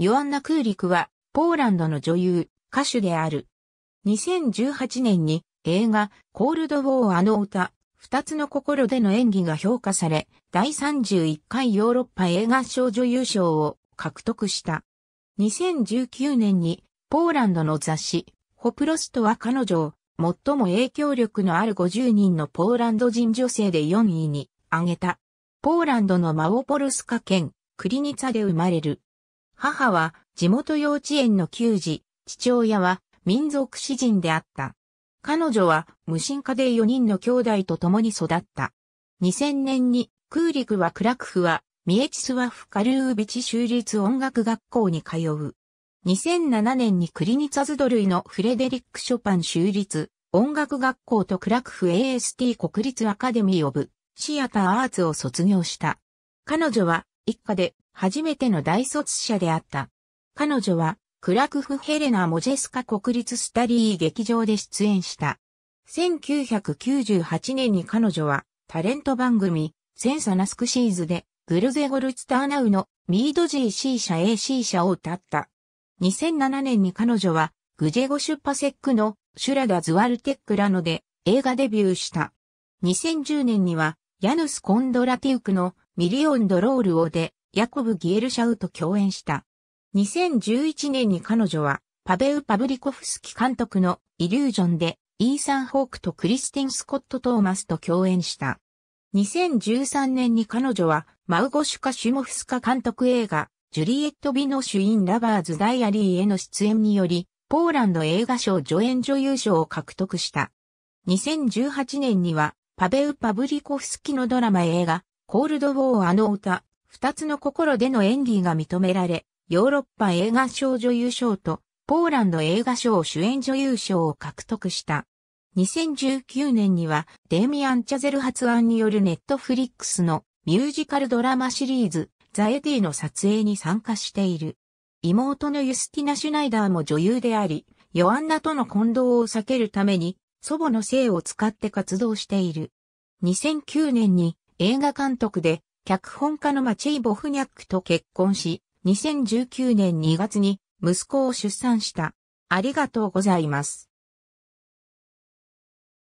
ヨアンナ・クーリクは、ポーランドの女優、歌手である。2018年に映画、コールド・ウォー・あの歌、二つの心での演技が評価され、第31回ヨーロッパ映画賞女優賞を獲得した。2019年に、ポーランドの雑誌、ホプロストは彼女を、最も影響力のある50人のポーランド人女性で4位に挙げた。ポーランドのマオポルスカ県、クリニツァで生まれる。母は地元幼稚園の給仕、父親は民族詩人であった。彼女は無心家で4人の兄弟と共に育った。2000年に空陸はクラクフはミエチスワフカルービチ州立音楽学校に通う。2007年にクリニツァズドルイのフレデリック・ショパン州立音楽学校とクラクフ AST 国立アカデミー・オブ・シアター・アーツを卒業した。彼女は一家で初めての大卒者であった。彼女は、クラクフ・ヘレナ・モジェスカ国立スタリー劇場で出演した。1998年に彼女は、タレント番組、センサナスクシーズで、グルゼゴルツターナウのミード GC 社 AC 社を歌った。2007年に彼女は、グジェゴシュパセックのシュラダ・ズワルテックラノで映画デビューした。2010年には、ヤヌス・コンドラティウクのミリオン・ドロールをでヤコブ・ギエルシャウと共演した。2011年に彼女は、パベウ・パブリコフスキ監督のイリュージョンで、イーサン・ホークとクリスティン・スコット・トーマスと共演した。2013年に彼女は、マウゴシュカ・シュモフスカ監督映画、ジュリエット・ビノ・シュイン・ラバーズ・ダイアリーへの出演により、ポーランド映画賞助演女優賞を獲得した。2018年には、パベウ・パブリコフスキのドラマ映画、コールド・ウォー・あの歌、二つの心での演技が認められ、ヨーロッパ映画賞女優賞と、ポーランド映画賞主演女優賞を獲得した。2019年には、デイミアン・チャゼル発案によるネットフリックスのミュージカルドラマシリーズ、ザ・エディの撮影に参加している。妹のユスティナ・シュナイダーも女優であり、ヨアンナとの混同を避けるために、祖母の姓を使って活動している。2009年に映画監督で脚本家のマチェイ・ボフニャックと結婚し、2019年2月に息子を出産した。ありがとうございます。